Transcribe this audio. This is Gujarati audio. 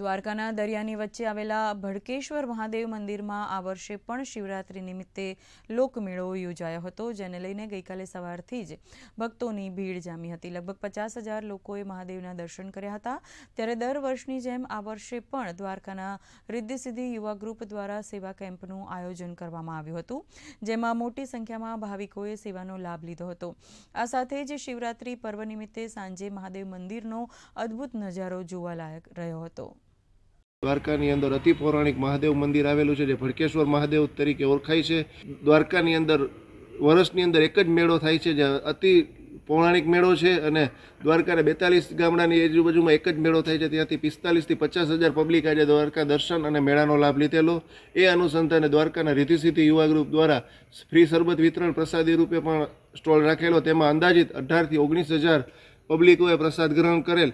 દ્વારકાના દરિયાની વચ્ચે આવેલા ભડકેશ્વર મહાદેવ મંદિરમાં આ વર્ષે પણ શિવરાત્રી નિમિત્તે લોકમેળો યોજાયો હતો જેને લઈને ગઈકાલે સવારથી જ ભક્તોની ભીડ જામી હતી લગભગ પચાસ હજાર લોકોએ મહાદેવના દર્શન કર્યા હતા ત્યારે દર વર્ષની જેમ આ વર્ષે પણ દ્વારકાના રિદ્ધિસિદ્ધિ યુવા ગ્રુપ દ્વારા સેવા કેમ્પનું આયોજન કરવામાં આવ્યું હતું જેમાં મોટી સંખ્યામાં ભાવિકોએ સેવાનો લાભ લીધો હતો આ સાથે જ શિવરાત્રી પર્વ નિમિત્તે સાંજે મહાદેવ મંદિરનો અદ્ભુત નજારો જોવાલાયક રહ્યો હતો દ્વારકાની અંદર અતિ પૌરાણિક મહાદેવ મંદિર આવેલું છે જે ભડકેશ્વર મહાદેવ તરીકે ઓળખાય છે દ્વારકાની અંદર વર્ષની અંદર એક જ મેળો થાય છે જે અતિ પૌરાણિક મેળો છે અને દ્વારકાને બેતાલીસ ગામડાની આજુબાજુમાં એક જ મેળો થાય છે ત્યાંથી પિસ્તાલીસથી પચાસ હજાર પબ્લિક આજે દ્વારકા દર્શન અને મેળાનો લાભ લીધેલો એ અનુસંધાને દ્વારકાના રીતિસિદ્ધિ યુવા ગ્રુપ દ્વારા ફ્રી સરબત વિતરણ પ્રસાદી રૂપે પણ સ્ટોલ રાખેલો તેમાં અંદાજિત અઢારથી ઓગણીસ હજાર પબ્લિકોએ પ્રસાદ ગ્રહણ કરેલ